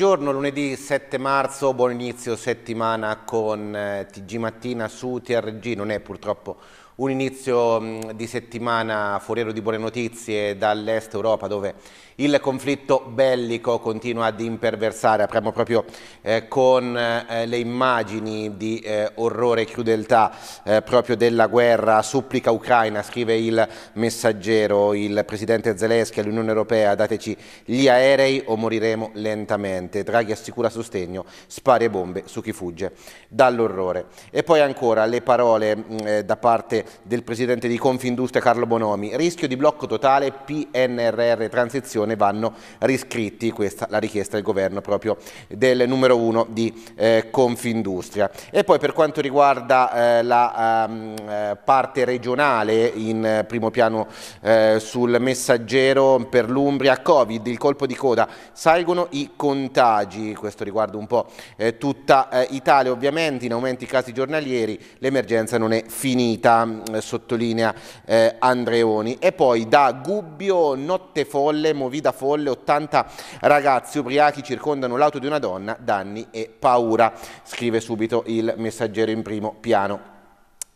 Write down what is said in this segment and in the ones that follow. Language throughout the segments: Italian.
Buongiorno, lunedì 7 marzo, buon inizio settimana con eh, TG Mattina su TRG, non è purtroppo un inizio mm, di settimana foriero di buone notizie dall'est Europa dove il conflitto bellico continua ad imperversare, apriamo proprio eh, con eh, le immagini di eh, orrore e crudeltà eh, proprio della guerra, supplica Ucraina, scrive il messaggero, il presidente Zelensky all'Unione Europea, dateci gli aerei o moriremo lentamente, Draghi assicura sostegno, spare bombe su chi fugge dall'orrore. E poi ancora le parole mm, eh, da parte del presidente di Confindustria Carlo Bonomi. Rischio di blocco totale, PNRR transizione vanno riscritti, questa la richiesta del governo proprio del numero uno di eh, Confindustria. E poi per quanto riguarda eh, la ehm, eh, parte regionale in eh, primo piano eh, sul messaggero per l'Umbria, Covid, il colpo di coda, salgono i contagi, questo riguarda un po' eh, tutta Italia ovviamente, in aumenti i casi giornalieri, l'emergenza non è finita. Eh, sottolinea eh, Andreoni. E poi da Gubbio, Notte Folle, Movida Folle, 80 ragazzi ubriachi circondano l'auto di una donna, danni e paura, scrive subito il messaggero in primo piano.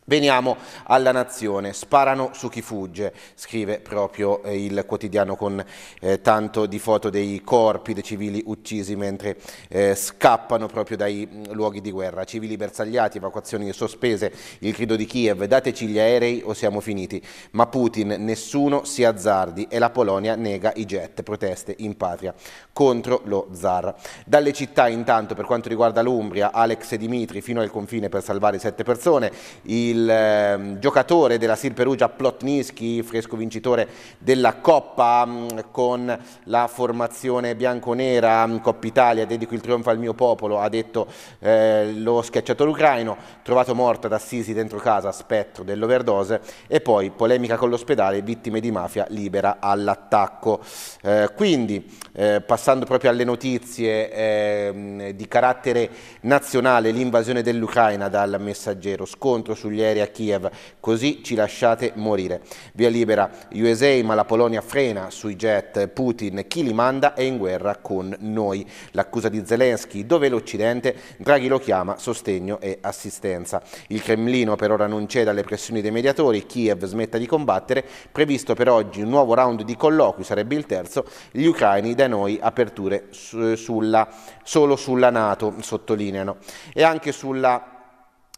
Veniamo alla nazione, sparano su chi fugge, scrive proprio eh, il quotidiano con eh, tanto di foto dei corpi dei civili uccisi mentre eh, scappano proprio dai mm, luoghi di guerra, civili bersagliati, evacuazioni sospese, il grido di Kiev, dateci gli aerei o siamo finiti, ma Putin nessuno si azzardi e la Polonia nega i jet, proteste in patria contro lo zar. Dalle città intanto per quanto riguarda l'Umbria, Alex e Dimitri fino al confine per salvare sette persone, i il ehm, giocatore della Sir Perugia Plotniski, fresco vincitore della Coppa mm, con la formazione bianconera mm, Coppa Italia, dedico il trionfo al mio popolo, ha detto eh, lo schiacciatore ucraino, trovato morto ad Assisi dentro casa, spettro dell'overdose e poi polemica con l'ospedale, vittime di mafia, libera all'attacco. Eh, quindi eh, passando proprio alle notizie ehm, di carattere nazionale, l'invasione dell'Ucraina dal messaggero, scontro sugli aeree a Kiev, così ci lasciate morire. Via libera USA, ma la Polonia frena sui jet Putin, chi li manda è in guerra con noi. L'accusa di Zelensky, dove l'Occidente? Draghi lo chiama sostegno e assistenza. Il Cremlino per ora non cede alle pressioni dei mediatori, Kiev smetta di combattere, previsto per oggi un nuovo round di colloqui, sarebbe il terzo, gli ucraini da noi aperture sulla, solo sulla Nato, sottolineano, e anche sulla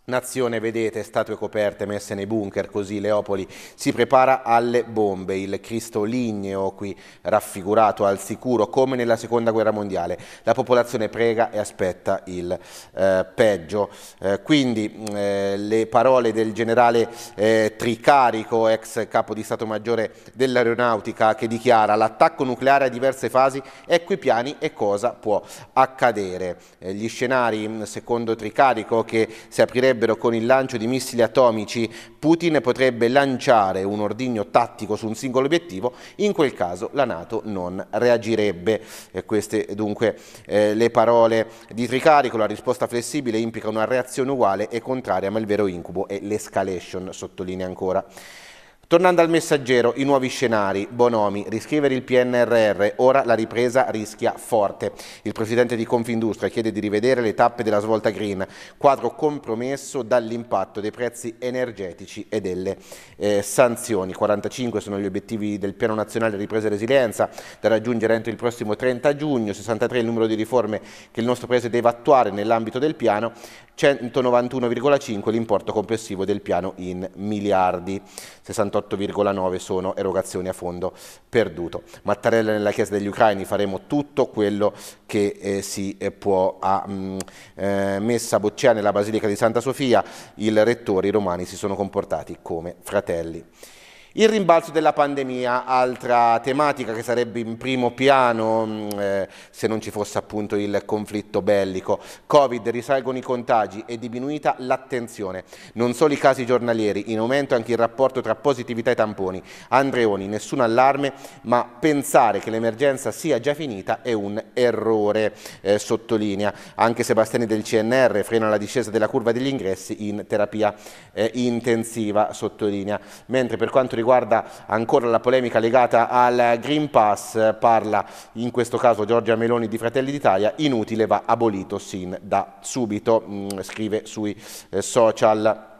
nazione, vedete, statue coperte messe nei bunker, così Leopoli si prepara alle bombe. Il Cristo ligneo qui raffigurato al sicuro, come nella Seconda Guerra Mondiale. La popolazione prega e aspetta il eh, peggio. Eh, quindi eh, le parole del generale eh, Tricarico, ex capo di Stato Maggiore dell'Aeronautica, che dichiara l'attacco nucleare a diverse fasi, ecco i piani e cosa può accadere. Eh, gli scenari, secondo Tricarico, che si aprirebbero direbbero con il lancio di missili atomici Putin potrebbe lanciare un ordigno tattico su un singolo obiettivo, in quel caso la Nato non reagirebbe. E queste dunque eh, le parole di Tricarico, la risposta flessibile implica una reazione uguale e contraria, ma il vero incubo è l'escalation, sottolinea ancora. Tornando al messaggero, i nuovi scenari, Bonomi, riscrivere il PNRR, ora la ripresa rischia forte. Il presidente di Confindustria chiede di rivedere le tappe della svolta green, quadro compromesso dall'impatto dei prezzi energetici e delle eh, sanzioni. 45 sono gli obiettivi del Piano Nazionale Ripresa e Resilienza da raggiungere entro il prossimo 30 giugno, 63 il numero di riforme che il nostro Paese deve attuare nell'ambito del piano, 191,5 l'importo complessivo del piano in miliardi. 68 68,9 sono erogazioni a fondo perduto. Mattarella nella chiesa degli ucraini faremo tutto quello che eh, si eh, può. Ha mh, mm, eh, messa Bocciana nella Basilica di Santa Sofia, il rettore, i romani si sono comportati come fratelli. Il rimbalzo della pandemia, altra tematica che sarebbe in primo piano mm, eh, se non ci fosse appunto il conflitto bellico. Covid, risalgono i contagi e diminuita l'attenzione. Non solo i casi giornalieri, in aumento anche il rapporto tra positività e tamponi. Andreoni, nessun allarme, ma pensare che l'emergenza sia già finita è un errore, eh, sottolinea. Anche Sebastiani del CNR frena la discesa della curva degli ingressi in terapia eh, intensiva, sottolinea. Mentre per quanto riguarda riguarda ancora la polemica legata al Green Pass, parla in questo caso Giorgia Meloni di Fratelli d'Italia, inutile va abolito sin da subito, mm, scrive sui eh, social.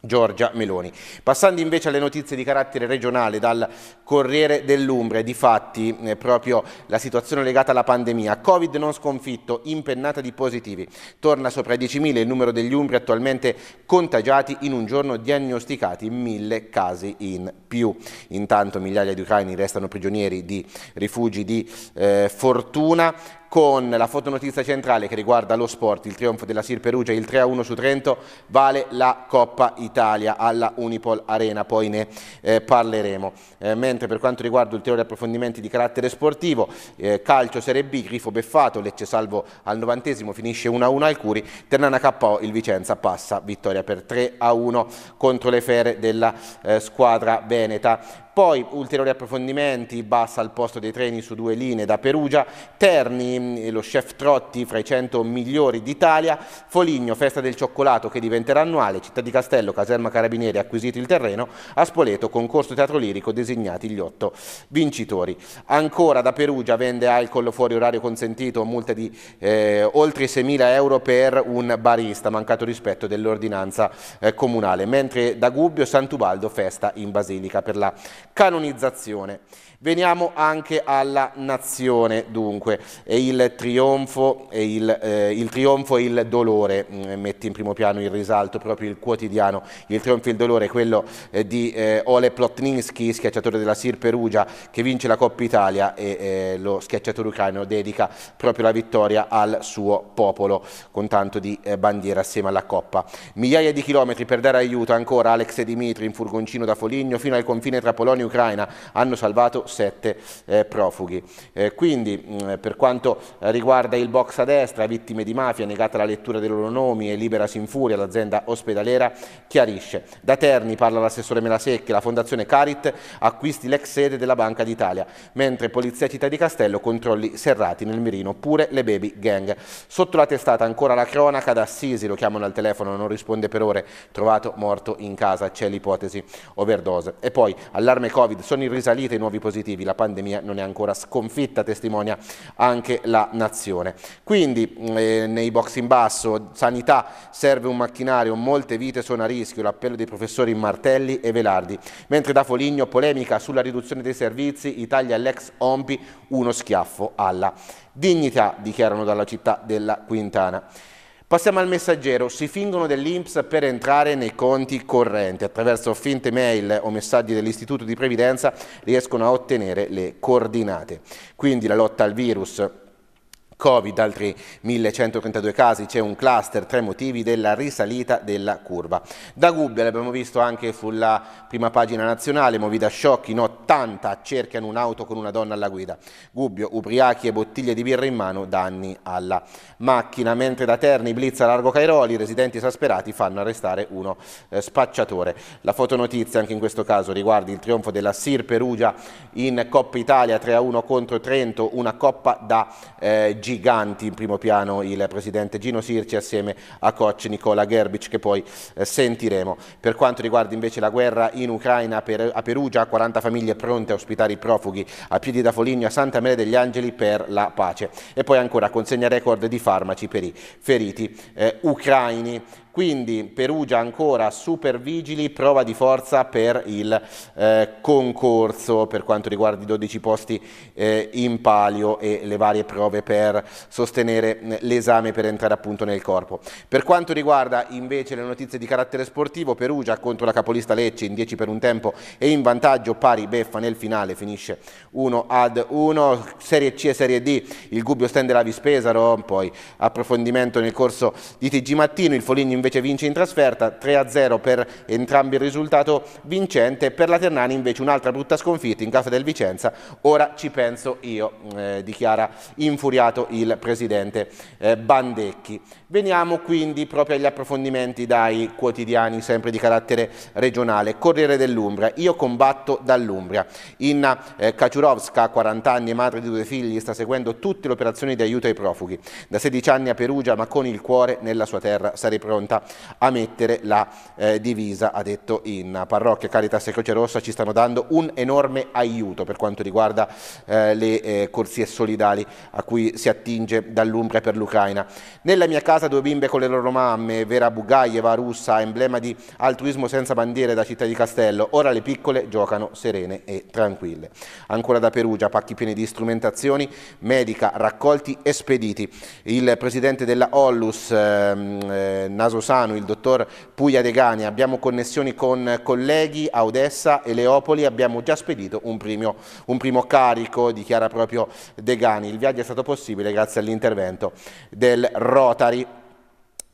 Giorgia Meloni. Passando invece alle notizie di carattere regionale dal Corriere dell'Umbria, di fatti eh, proprio la situazione legata alla pandemia, Covid non sconfitto, impennata di positivi, torna sopra i 10.000 il numero degli umbri attualmente contagiati in un giorno diagnosticati mille casi in più. Intanto migliaia di ucraini restano prigionieri di rifugi di eh, fortuna, con la fotonotizia centrale che riguarda lo sport, il trionfo della Sir Perugia, il 3-1 su Trento, vale la Coppa Italia alla Unipol Arena, poi ne eh, parleremo eh, mentre per quanto riguarda ulteriori approfondimenti di carattere sportivo, eh, calcio Serie B, Grifo Beffato, Lecce salvo al novantesimo, finisce 1-1 al Curi, Ternana KO, il Vicenza passa vittoria per 3-1 contro le fere della eh, squadra veneta. Poi ulteriori approfondimenti, bassa al posto dei treni su due linee da Perugia, Terni, mm, lo chef Trotti fra i 100 migliori d'Italia, Foligno, festa del cioccolato che diventerà annuale, Città di Castello, Caserma Carabinieri acquisito il terreno, a Spoleto, concorso teatro lirico, desiderato designati gli otto vincitori. Ancora da Perugia vende alcol fuori orario consentito, multa di eh, oltre 6.000 euro per un barista, mancato rispetto dell'ordinanza eh, comunale, mentre da Gubbio Santubaldo festa in Basilica per la canonizzazione. Veniamo anche alla nazione, dunque, e il trionfo e il, eh, il, trionfo e il dolore, mm, mette in primo piano il risalto proprio il quotidiano, il trionfo e il dolore, quello eh, di eh, Ole Plotninski, schiacciatore della Sir Perugia, che vince la Coppa Italia e eh, lo schiacciatore ucraino dedica proprio la vittoria al suo popolo, con tanto di eh, bandiera assieme alla Coppa. Migliaia di chilometri per dare aiuto ancora Alex e Dimitri in furgoncino da Foligno fino al confine tra Polonia e Ucraina hanno salvato sette eh, profughi. Eh, quindi mh, mm, per quanto riguarda il box a destra, vittime di mafia, negata la lettura dei loro nomi e libera Sinfuria, l'azienda ospedalera, chiarisce. Da Terni parla l'assessore Melasecchi, la fondazione Carit acquisti l'ex sede della Banca d'Italia, mentre Polizia Città di Castello controlli serrati nel mirino, pure le baby gang. Sotto la testata ancora la cronaca da Sisi, lo chiamano al telefono, non risponde per ore, trovato morto in casa, c'è l'ipotesi overdose. E poi allarme Covid, sono in risalita i nuovi positivi positivi. La pandemia non è ancora sconfitta, testimonia anche la nazione. Quindi eh, nei box in basso, sanità, serve un macchinario, molte vite sono a rischio, l'appello dei professori Martelli e Velardi. Mentre da Foligno polemica sulla riduzione dei servizi, Italia all'ex OMPI uno schiaffo alla dignità, dichiarano dalla città della Quintana. Passiamo al messaggero, si fingono dell'Inps per entrare nei conti correnti, attraverso finte mail o messaggi dell'Istituto di Previdenza riescono a ottenere le coordinate. Quindi la lotta al virus Covid, altri 1132 casi, c'è un cluster, tre motivi della risalita della curva. Da Gubbia l'abbiamo visto anche sulla prima pagina nazionale, movida sciocchi, in 80 cercano un'auto con una donna alla guida. Gubbio, ubriachi e bottiglie di birra in mano, danni alla macchina. Mentre da Terni blizza largo Cairoli, i residenti esasperati fanno arrestare uno eh, spacciatore. La fotonotizia anche in questo caso riguarda il trionfo della Sir Perugia in Coppa Italia 3-1 contro Trento, una coppa da eh, giganti in primo piano il presidente Gino Sirci assieme a coach Nicola Gerbic che poi eh, sentiremo. Per quanto riguarda invece la guerra in Ucraina per, a Perugia, 40 famiglie pronte a ospitare i profughi a piedi da Foligno a Santa Maria degli Angeli per la pace. E poi ancora consegna record di farmaci per i feriti eh, ucraini quindi Perugia ancora super vigili, prova di forza per il eh, concorso per quanto riguarda i 12 posti eh, in palio e le varie prove per sostenere mm, l'esame per entrare appunto nel corpo. Per quanto riguarda invece le notizie di carattere sportivo, Perugia contro la capolista Lecce in 10 per un tempo e in vantaggio pari beffa nel finale, finisce 1 ad 1, Serie C e Serie D, il Gubbio stende la Vispesaro, poi approfondimento nel corso di TG Mattino, il Foligno invece vince in trasferta, 3-0 per entrambi il risultato vincente, per la Ternani invece un'altra brutta sconfitta in casa del Vicenza, ora ci penso io, eh, dichiara infuriato il presidente eh, Bandecchi. Veniamo quindi proprio agli approfondimenti dai quotidiani sempre di carattere regionale. Corriere dell'Umbria, io combatto dall'Umbria. Inna eh, Kaciurovska, 40 anni e madre di due figli, sta seguendo tutte le operazioni di aiuto ai profughi. Da 16 anni a Perugia ma con il cuore nella sua terra sarei pronto pronta a mettere la eh, divisa, ha detto in parrocchia Caritas e Croce Rossa ci stanno dando un enorme aiuto per quanto riguarda eh, le eh, corsie solidali a cui si attinge dall'Umbria per l'Ucraina. Nella mia casa due bimbe con le loro mamme, Vera Bugaieva russa, emblema di altruismo senza bandiere da città di Castello, ora le piccole giocano serene e tranquille. Ancora da Perugia, pacchi pieni di strumentazioni, medica, raccolti e spediti. Il presidente della Ollus, ehm, eh, Naso Rosano, il dottor Puglia Degani. abbiamo connessioni con colleghi a Odessa e Leopoli, abbiamo già spedito un primo, un primo carico, dichiara proprio Degani. Il viaggio è stato possibile grazie all'intervento del Rotary.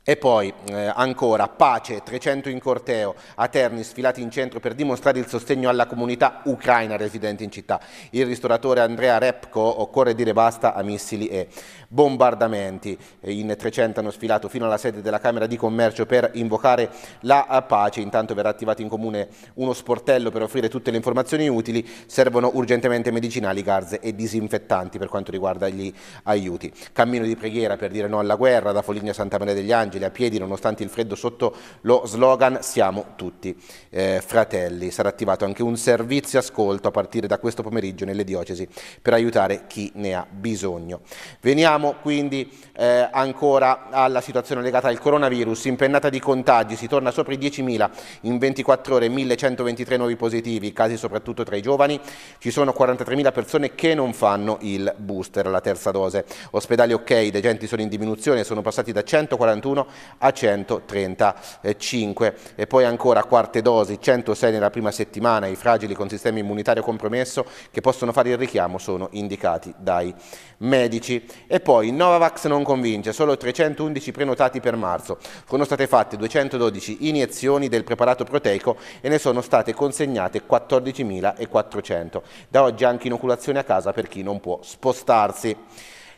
E poi eh, ancora Pace, 300 in corteo, a Terni sfilati in centro per dimostrare il sostegno alla comunità ucraina residente in città. Il ristoratore Andrea Repko occorre dire basta a missili e bombardamenti. In 300 hanno sfilato fino alla sede della Camera di Commercio per invocare la pace. Intanto verrà attivato in comune uno sportello per offrire tutte le informazioni utili. Servono urgentemente medicinali, garze e disinfettanti per quanto riguarda gli aiuti. Cammino di preghiera per dire no alla guerra da Foligno a Santa Maria degli Angeli Angeli a piedi nonostante il freddo sotto lo slogan Siamo tutti eh, fratelli. Sarà attivato anche un servizio ascolto a partire da questo pomeriggio nelle diocesi per aiutare chi ne ha bisogno. Veniamo quindi eh, ancora alla situazione legata al coronavirus, impennata di contagi, si torna sopra i 10.000 in 24 ore, 1.123 nuovi positivi, casi soprattutto tra i giovani, ci sono 43.000 persone che non fanno il booster, la terza dose. Ospedali ok, i degenti sono in diminuzione, sono passati da 141 a 135. E poi ancora quarte dosi, 106 nella prima settimana, i fragili con sistema immunitario compromesso che possono fare il richiamo sono indicati dai medici. E poi Novavax non convince, solo 311 prenotati per marzo. Sono state fatte 212 iniezioni del preparato proteico e ne sono state consegnate 14.400. Da oggi anche inoculazione a casa per chi non può spostarsi.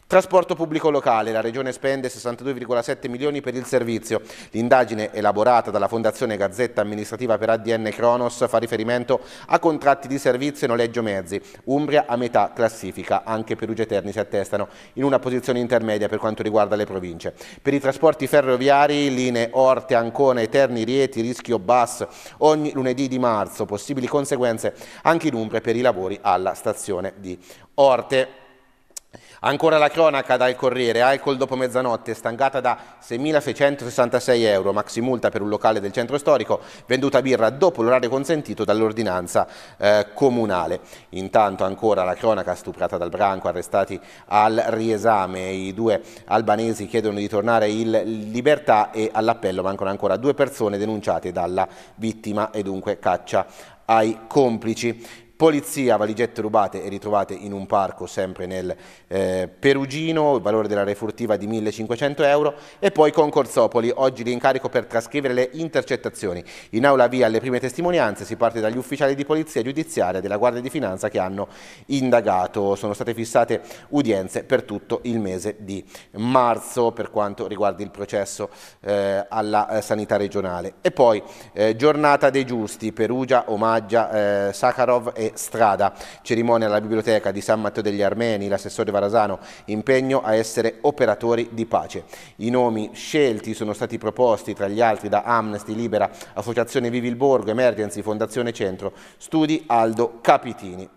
Trasporto pubblico locale, la Regione spende 62,7 milioni per il servizio. L'indagine elaborata dalla Fondazione Gazzetta Amministrativa per ADN Cronos fa riferimento a contratti di servizio e noleggio mezzi. Umbria a metà classifica, anche Perugia e Terni si attestano in una posizione intermedia per quanto riguarda le province. Per i trasporti ferroviari, linee Orte, Ancona, Eterni, Rieti, Rischio, Bas, ogni lunedì di marzo, possibili conseguenze anche in Umbria per i lavori alla stazione di Orte. Ancora la cronaca dal Corriere, alcol dopo mezzanotte, stangata da 6.666 euro, maximulta per un locale del centro storico, venduta birra dopo l'orario consentito dall'ordinanza eh, comunale. Intanto ancora la cronaca stuprata dal branco, arrestati al riesame, i due albanesi chiedono di tornare in libertà e all'appello mancano ancora due persone denunciate dalla vittima e dunque caccia ai complici. Polizia, valigette rubate e ritrovate in un parco sempre nel eh, Perugino, il valore della refurtiva di 1500 euro e poi Concorsopoli, oggi l'incarico per trascrivere le intercettazioni. In aula via alle prime testimonianze, si parte dagli ufficiali di polizia giudiziaria della Guardia di Finanza che hanno indagato. Sono state fissate udienze per tutto il mese di marzo per quanto riguarda il processo eh, alla eh, sanità regionale. E poi eh, giornata dei giusti, Perugia omaggia eh, Sakharov e strada. Cerimonia alla biblioteca di San Matteo degli Armeni, l'assessore Varasano, impegno a essere operatori di pace. I nomi scelti sono stati proposti tra gli altri da Amnesty Libera, Associazione Vivi il Borgo, Emergency, Fondazione Centro, Studi Aldo Capitini.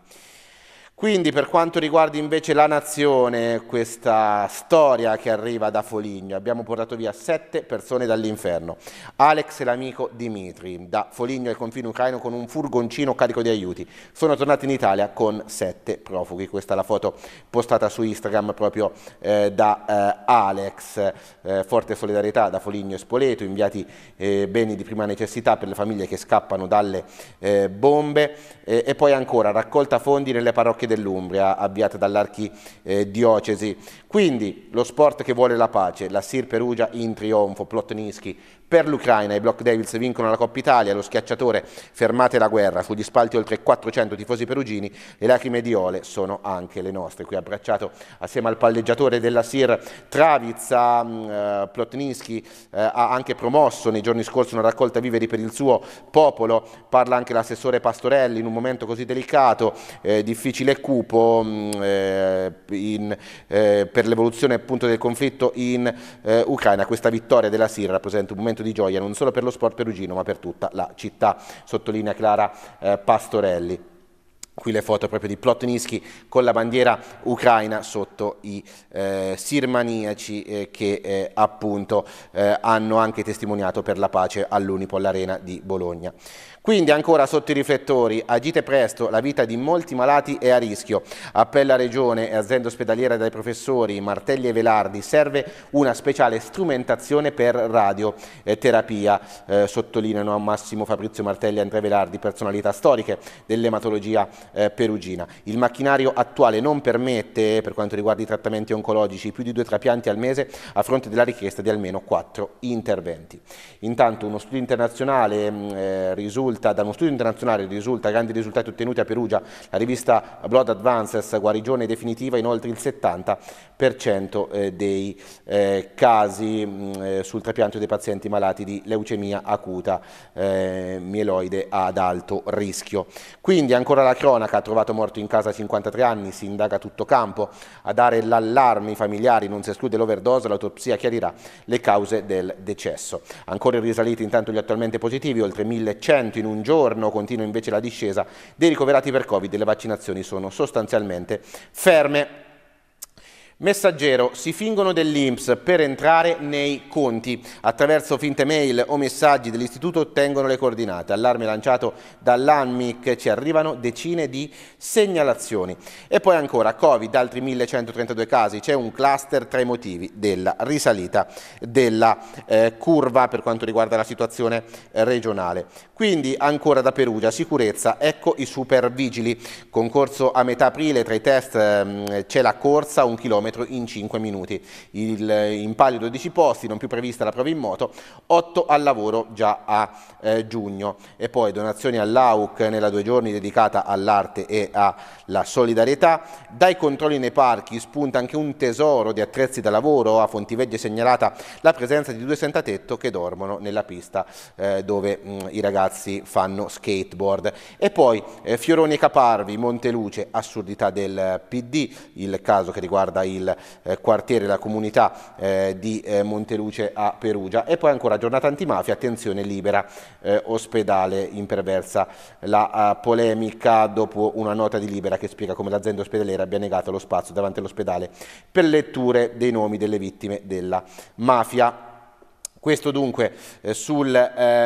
Quindi per quanto riguarda invece la nazione, questa storia che arriva da Foligno, abbiamo portato via sette persone dall'inferno. Alex e l'amico Dimitri, da Foligno al confine ucraino con un furgoncino carico di aiuti. Sono tornati in Italia con sette profughi. Questa è la foto postata su Instagram proprio eh, da eh, Alex. Eh, forte solidarietà da Foligno e Spoleto, inviati eh, beni di prima necessità per le famiglie che scappano dalle eh, bombe. Eh, e poi ancora, raccolta fondi nelle parrocchie dell'Umbria avviata dall'archidiocesi. Eh, Quindi lo sport che vuole la pace, la Sir Perugia in trionfo, Plotnischi per l'Ucraina. I Block Devils vincono la Coppa Italia, lo schiacciatore fermate la guerra, sugli spalti oltre 400 tifosi perugini, le lacrime di Ole sono anche le nostre. Qui abbracciato assieme al palleggiatore della SIR Travizza, mm, eh, Plotninski eh, ha anche promosso nei giorni scorsi una raccolta viveri per il suo popolo, parla anche l'assessore Pastorelli in un momento così delicato, eh, difficile e cupo mh, mm, eh, in, eh, per l'evoluzione appunto del conflitto in eh, Ucraina. Questa vittoria della SIR rappresenta un momento momento di gioia non solo per lo sport perugino ma per tutta la città, sottolinea Clara eh, Pastorelli qui le foto proprio di Plotnitsky con la bandiera ucraina sotto i eh, sirmaniaci eh, che eh, appunto eh, hanno anche testimoniato per la pace all'Unipol Arena di Bologna. Quindi ancora sotto i riflettori, agite presto, la vita di molti malati è a rischio. Appella Regione e azienda ospedaliera dai professori Martelli e Velardi, serve una speciale strumentazione per radioterapia, eh, sottolineano Massimo Fabrizio Martelli e Andrea Velardi, personalità storiche dell'ematologia eh, perugina. Il macchinario attuale non permette, per quanto riguarda i trattamenti oncologici, più di due trapianti al mese a fronte della richiesta di almeno quattro interventi. Intanto uno studio internazionale mm, eh, risulta risulta, da uno studio internazionale risulta grandi risultati ottenuti a Perugia, la rivista Blood Advances, guarigione definitiva in oltre il 70% eh, dei eh, casi mm, eh, sul trapianto dei pazienti malati di leucemia acuta mieloide ad alto rischio. Quindi ancora la cronaca, ha trovato morto in casa a 53 anni, si indaga tutto campo, a dare l'allarme ai familiari, non si esclude l'overdose, l'autopsia chiarirà le cause del decesso. Ancora i risaliti intanto gli attualmente positivi, oltre 1100 in un giorno, continua invece la discesa dei ricoverati per Covid e le vaccinazioni sono sostanzialmente ferme. Messaggero, si fingono dell'Inps per entrare nei conti. Attraverso finte mail o messaggi dell'istituto ottengono le coordinate. Allarme lanciato dall'ANMIC, ci arrivano decine di segnalazioni. E poi ancora Covid, altri 1132 casi, c'è un cluster tra i motivi della risalita della eh, curva per quanto riguarda la situazione regionale. Quindi ancora da Perugia, sicurezza, ecco i supervigili. Concorso a metà aprile, tra i test eh, c'è la corsa, un chilometro chilometro in 5 minuti. Il, in palio 12 posti, non più prevista la prova in moto, 8 al lavoro già a eh, giugno. E poi donazioni all'AUC nella due giorni dedicata all'arte e alla solidarietà. Dai controlli nei parchi spunta anche un tesoro di attrezzi da lavoro. A Fontivegge è segnalata la presenza di due senzatetto che dormono nella pista eh, dove mh, mm, i ragazzi fanno skateboard. E poi eh, Fioroni e Caparvi, Monteluce, assurdità del PD, il caso che riguarda il il eh, quartiere, la comunità eh, di eh, Monteluce a Perugia e poi ancora giornata antimafia, attenzione libera ospedale imperversa la polemica dopo una nota di libera che spiega come l'azienda ospedaliera abbia negato lo spazio davanti all'ospedale per letture dei nomi delle vittime della mafia. Questo dunque sul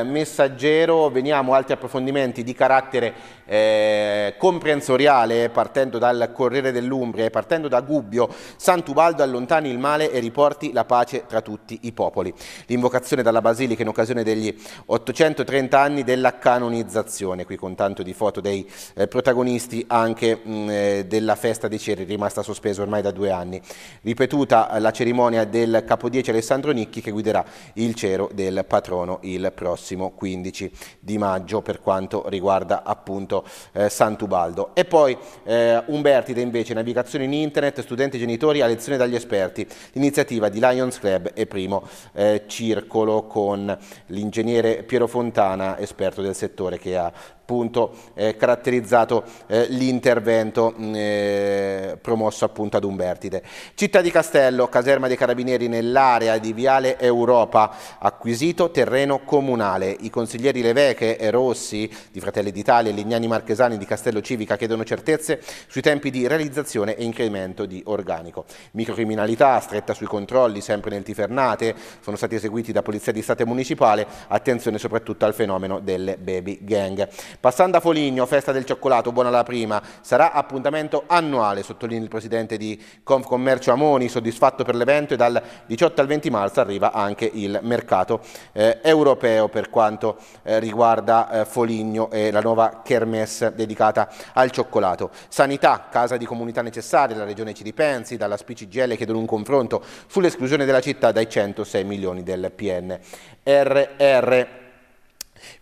messaggero, veniamo a altri approfondimenti di carattere eh, comprensoriale partendo dal Corriere dell'Umbria e partendo da Gubbio, Sant'Ubaldo allontani il male e riporti la pace tra tutti i popoli. L'invocazione dalla Basilica in occasione degli 830 anni della canonizzazione, qui con tanto di foto dei eh, protagonisti anche mh, eh, della festa dei ceri rimasta sospesa ormai da due anni. Ripetuta eh, la cerimonia del capodiece Alessandro Nicchi che guiderà il cero del patrono il prossimo 15 di maggio per quanto riguarda appunto sito eh, Sant'Ubaldo. E poi eh, Umbertide invece, navigazione in internet, studenti e genitori a lezione dagli esperti, l'iniziativa di Lions Club e primo eh, circolo con l'ingegnere Piero Fontana, esperto del settore che ha appunto eh, caratterizzato eh, l'intervento mm, eh, promosso appunto ad Umbertide. Città di Castello, caserma dei Carabinieri nell'area di Viale Europa, acquisito terreno comunale. I consiglieri Leveche e Rossi di Fratelli d'Italia e Lignani Marchesani di Castello Civica chiedono certezze sui tempi di realizzazione e incremento di organico. Microcriminalità stretta sui controlli sempre nel Tifernate, sono stati eseguiti da Polizia di Stato e Municipale, attenzione soprattutto al fenomeno delle baby gang. Passando a Foligno, festa del cioccolato, buona la prima, sarà appuntamento annuale, sottolinea il presidente di Confcommercio Amoni, soddisfatto per l'evento e dal 18 al 20 marzo arriva anche il mercato eh, europeo per quanto eh, riguarda eh, Foligno e la nuova kermesse dedicata al cioccolato. Sanità, casa di comunità necessaria, la regione ci ripensi, dalla SPCGL chiedono un confronto sull'esclusione della città dai 106 milioni del PNRR.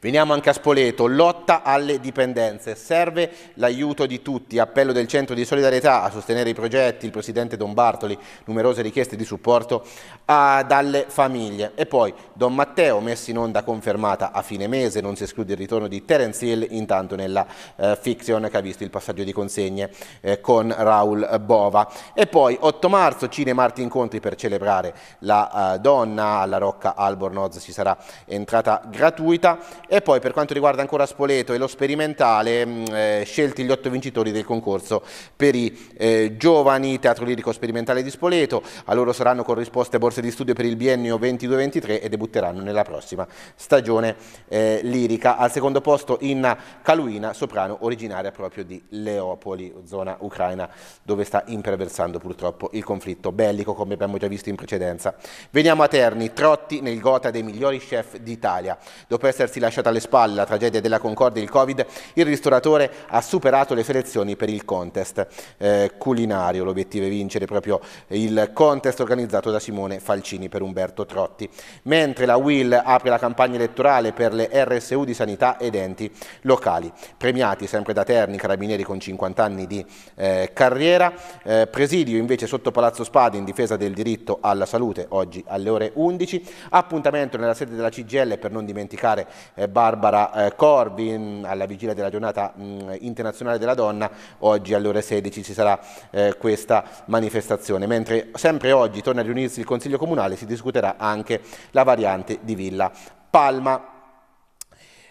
Veniamo anche a Spoleto, lotta alle dipendenze. Serve l'aiuto di tutti, appello del Centro di Solidarietà a sostenere i progetti, il Presidente Don Bartoli, numerose richieste di supporto a, dalle famiglie. E poi Don Matteo, messa in onda confermata a fine mese, non si esclude il ritorno di Terence Hill, intanto nella eh, fiction che ha visto il passaggio di consegne eh, con Raul Bova. E poi 8 marzo, Cinema Arti Incontri per celebrare la eh, donna, alla Rocca Albornoz ci sarà entrata gratuita e poi per quanto riguarda ancora Spoleto e lo sperimentale mm, eh, scelti gli otto vincitori del concorso per i eh, giovani Teatro Lirico Sperimentale di Spoleto, a loro saranno corrisposte borse di studio per il biennio 22-23 e debutteranno nella prossima stagione eh, lirica. Al secondo posto in Caluina, soprano originaria proprio di Leopoli, zona ucraina dove sta imperversando purtroppo il conflitto bellico come abbiamo già visto in precedenza. Veniamo a Terni, Trotti nel gota dei migliori chef d'Italia. Dopo essersi essersi lasciata alle spalle la tragedia della Concordia e il Covid, il ristoratore ha superato le selezioni per il contest eh, culinario. L'obiettivo è vincere proprio il contest organizzato da Simone Falcini per Umberto Trotti. Mentre la Will apre la campagna elettorale per le RSU di sanità ed enti locali. Premiati sempre da Terni, carabinieri con 50 anni di eh, carriera. Eh, presidio invece sotto Palazzo Spadi in difesa del diritto alla salute, oggi alle ore 11. Appuntamento nella sede della CGL per non dimenticare eh, Barbara eh, Corbi alla vigilia della giornata mm, internazionale della donna, oggi alle ore 16 ci sarà eh, questa manifestazione, mentre sempre oggi torna a riunirsi il Consiglio Comunale, si discuterà anche la variante di Villa Palma.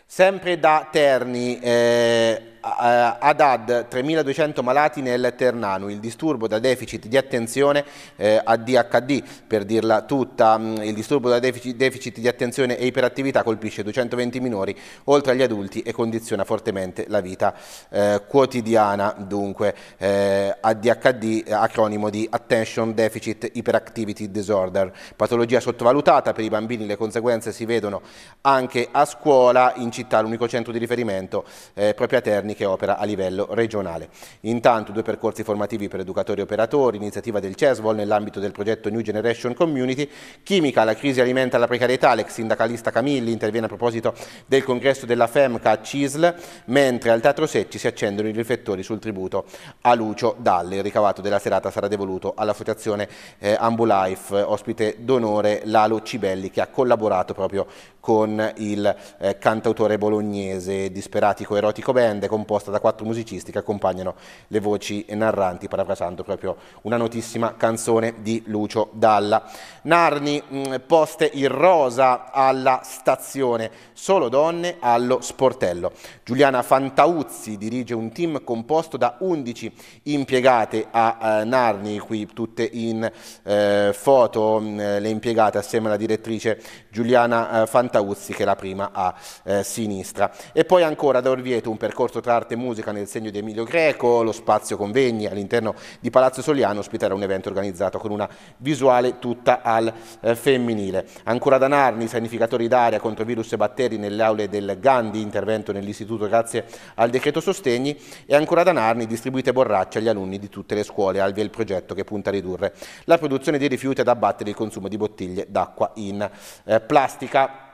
Sempre da Terni, eh, eh, Haddad, 3.200 malati nel Ternanu, il disturbo da deficit di attenzione eh, ADHD, per dirla tutta, mm, il disturbo da deficit, deficit di attenzione e iperattività colpisce 220 minori oltre agli adulti e condiziona fortemente la vita eh, quotidiana, dunque eh, ADHD, eh, acronimo di Attention Deficit Hyperactivity Disorder, patologia sottovalutata per i bambini, le conseguenze si vedono anche a scuola, in città l'unico centro di riferimento eh, proprio a Terni anni che opera a livello regionale. Intanto due percorsi formativi per educatori e operatori, iniziativa del CESVOL nell'ambito del progetto New Generation Community, chimica, la crisi alimenta la precarietà, l'ex sindacalista Camilli interviene a proposito del congresso della FEMCA a CISL, mentre al Teatro Secci si accendono i riflettori sul tributo a Lucio Dalle. Il ricavato della serata sarà devoluto all'associazione eh, Ambulife, ospite d'onore Lalo Cibelli che ha collaborato proprio con il eh, cantautore bolognese, disperatico erotico band, con composta da quattro musicisti che accompagnano le voci narranti, parafrasando proprio una notissima canzone di Lucio Dalla. Narni, mm, poste in rosa alla stazione, solo donne allo sportello. Giuliana Fantauzzi dirige un team composto da 11 impiegate a eh, Narni, qui tutte in eh, foto mm, le impiegate assieme alla direttrice Giuliana eh, Fantauzzi che è la prima a eh, sinistra. E poi ancora da Orvieto un percorso tra Arte e Musica nel segno di Emilio Greco, lo spazio convegni all'interno di Palazzo Soliano ospiterà un evento organizzato con una visuale tutta al eh, femminile. Ancora da Narni, sanificatori d'aria contro virus e batteri nelle aule del Gandhi, intervento nell'istituto grazie al decreto sostegni e ancora da Narni distribuite borracce agli alunni di tutte le scuole, alvia il progetto che punta a ridurre la produzione di rifiuti ad abbattere il consumo di bottiglie d'acqua in eh, plastica.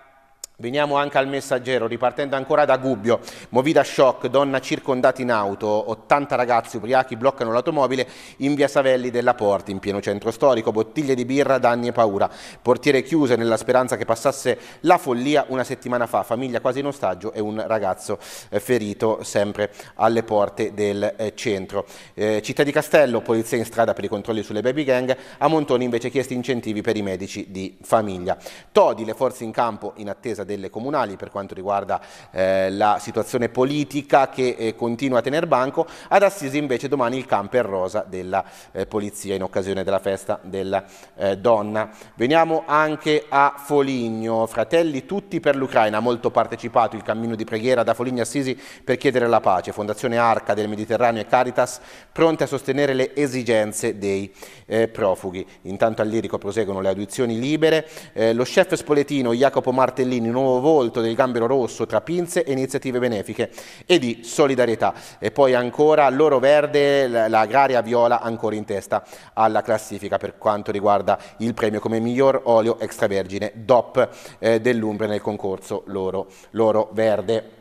Veniamo anche al messaggero, ripartendo ancora da Gubbio. Movida shock, donna circondata in auto, 80 ragazzi ubriachi bloccano l'automobile in via Savelli della Porta, in pieno centro storico, bottiglie di birra, danni e paura. Portiere chiuse nella speranza che passasse la follia una settimana fa, famiglia quasi in ostaggio e un ragazzo eh, ferito sempre alle porte del eh, centro. Eh, Città di Castello, polizia in strada per i controlli sulle baby gang, a Montoni invece chiesti incentivi per i medici di famiglia. Todi le forze in campo in attesa delle comunali per quanto riguarda eh, la situazione politica che eh, continua a tener banco, ad Assisi invece domani il camper rosa della eh, polizia in occasione della festa della eh, donna. Veniamo anche a Foligno, fratelli tutti per l'Ucraina, molto partecipato il cammino di preghiera da Foligno Assisi per chiedere la pace, Fondazione Arca del Mediterraneo e Caritas pronte a sostenere le esigenze dei eh, profughi. Intanto all'Irico proseguono le audizioni libere, eh, lo chef spoletino Jacopo Martellini nuovo volto del Gambero Rosso tra pinze e iniziative benefiche e di solidarietà. E poi ancora l'oro verde, l'agraria viola ancora in testa alla classifica per quanto riguarda il premio come miglior olio extravergine DOP eh, dell'Umbria nel concorso l'oro verde.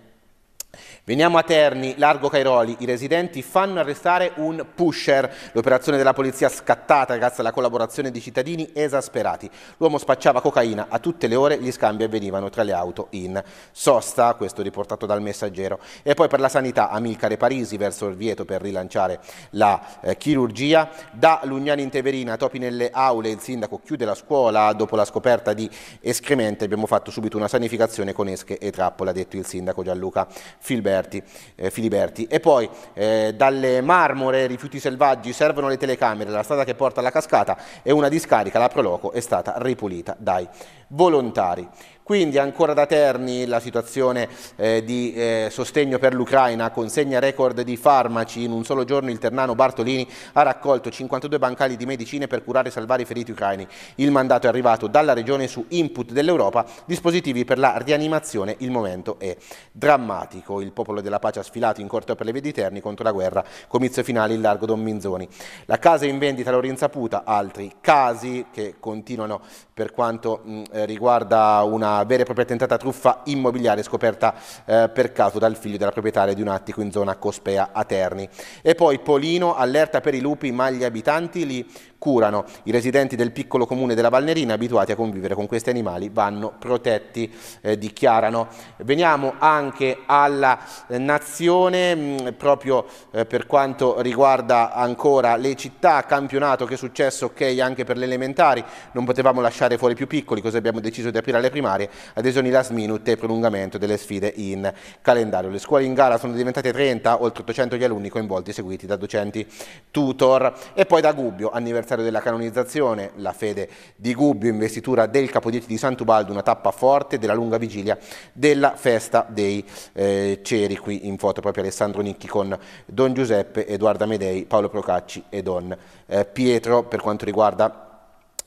Veniamo a Terni, largo Cairoli, i residenti fanno arrestare un pusher, l'operazione della polizia scattata grazie alla collaborazione di cittadini esasperati. L'uomo spacciava cocaina, a tutte le ore gli scambi avvenivano tra le auto in sosta, questo riportato dal messaggero. E poi per la sanità Amilcare Parisi verso il vieto per rilanciare la eh, chirurgia, da Lugnani in Teverina, topi nelle aule, il sindaco chiude la scuola dopo la scoperta di escremente, abbiamo fatto subito una sanificazione con esche e trappola, ha detto il sindaco Gianluca Filberto. Filiberti. Eh, Filiberti. E poi eh, dalle marmore rifiuti selvaggi servono le telecamere, la strada che porta alla cascata e una discarica, la Proloco, è stata ripulita dai volontari. Quindi ancora da Terni la situazione eh, di eh, sostegno per l'Ucraina, consegna record di farmaci, in un solo giorno il ternano Bartolini ha raccolto 52 bancali di medicine per curare e salvare i feriti ucraini. Il mandato è arrivato dalla regione su input dell'Europa, dispositivi per la rianimazione, il momento è drammatico. Il popolo della pace ha sfilato in corto per le vie di Terni contro la guerra, comizio finale in largo Don Minzoni. La casa è in vendita Lorenza Puta, altri casi che continuano per quanto mh, riguarda una vera e propria tentata truffa immobiliare scoperta eh, per caso dal figlio della proprietaria di un attico in zona Cospea a Terni. E poi Polino allerta per i lupi, ma gli abitanti li curano. I residenti del piccolo comune della Valnerina abituati a convivere con questi animali vanno protetti, eh, dichiarano. Veniamo anche alla eh, nazione, mh, mm, proprio eh, per quanto riguarda ancora le città, campionato che è successo ok anche per le elementari, non potevamo lasciare fuori più piccoli, così abbiamo deciso di aprire alle primarie, adesioni last minute e prolungamento delle sfide in calendario. Le scuole in gara sono diventate 30, oltre 800 gli alunni coinvolti seguiti da docenti tutor e poi da Gubbio, anniversario anniversario della canonizzazione, la fede di Gubbio, investitura del Capodieti di Sant'Ubaldo, una tappa forte della lunga vigilia della festa dei eh, ceri, qui in foto proprio Alessandro Nicchi con Don Giuseppe, Edoarda Medei, Paolo Procacci e Don eh, Pietro per quanto riguarda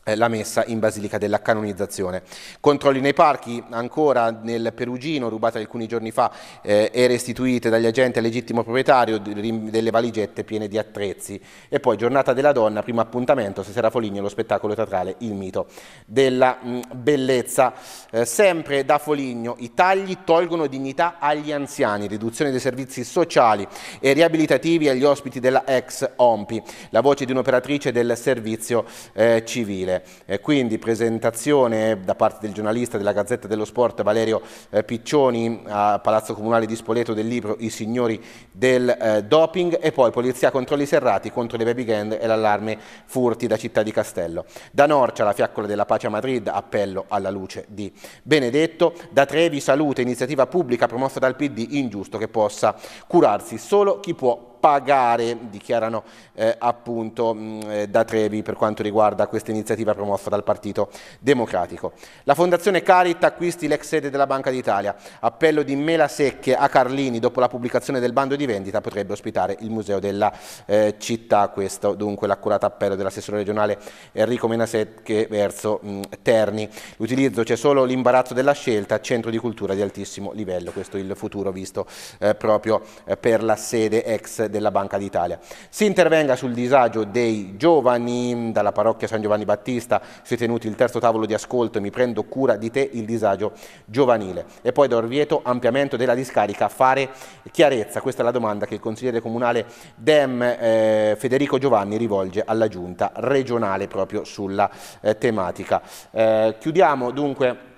eh, la messa in Basilica della Canonizzazione. Controlli nei parchi, ancora nel Perugino, rubate alcuni giorni fa eh, e restituite dagli agenti al legittimo proprietario delle valigette piene di attrezzi. E poi giornata della donna, primo appuntamento, stasera Foligno, lo spettacolo teatrale Il mito della mh, mm, bellezza. Eh, sempre da Foligno, i tagli tolgono dignità agli anziani, riduzione dei servizi sociali e riabilitativi agli ospiti della ex OMPI, la voce di un'operatrice del servizio eh, civile possibile. quindi presentazione da parte del giornalista della Gazzetta dello Sport Valerio eh, Piccioni a Palazzo Comunale di Spoleto del libro I signori del eh, doping e poi polizia controlli serrati contro le baby gang e l'allarme furti da città di Castello. Da Norcia la fiaccola della pace a Madrid, appello alla luce di Benedetto. Da Trevi salute, iniziativa pubblica promossa dal PD, ingiusto che possa curarsi solo chi può pagare, dichiarano eh, appunto mh, mm, eh, da Trevi per quanto riguarda questa iniziativa promossa dal Partito Democratico. La Fondazione Carit acquisti l'ex sede della Banca d'Italia. Appello di Mela Secche a Carlini dopo la pubblicazione del bando di vendita potrebbe ospitare il Museo della eh, città. Questo dunque l'accurato appello dell'assessore regionale Enrico Menasecche verso mh, mm, Terni. L'utilizzo c'è solo l'imbarazzo della scelta, centro di cultura di altissimo livello. Questo è il futuro visto eh, proprio eh, per la sede ex della Banca d'Italia. Si intervenga sul disagio dei giovani, dalla parrocchia San Giovanni Battista si è tenuto il terzo tavolo di ascolto, e mi prendo cura di te il disagio giovanile. E poi da Orvieto ampliamento della discarica, fare chiarezza, questa è la domanda che il consigliere comunale Dem eh, Federico Giovanni rivolge alla giunta regionale proprio sulla eh, tematica. Eh, chiudiamo dunque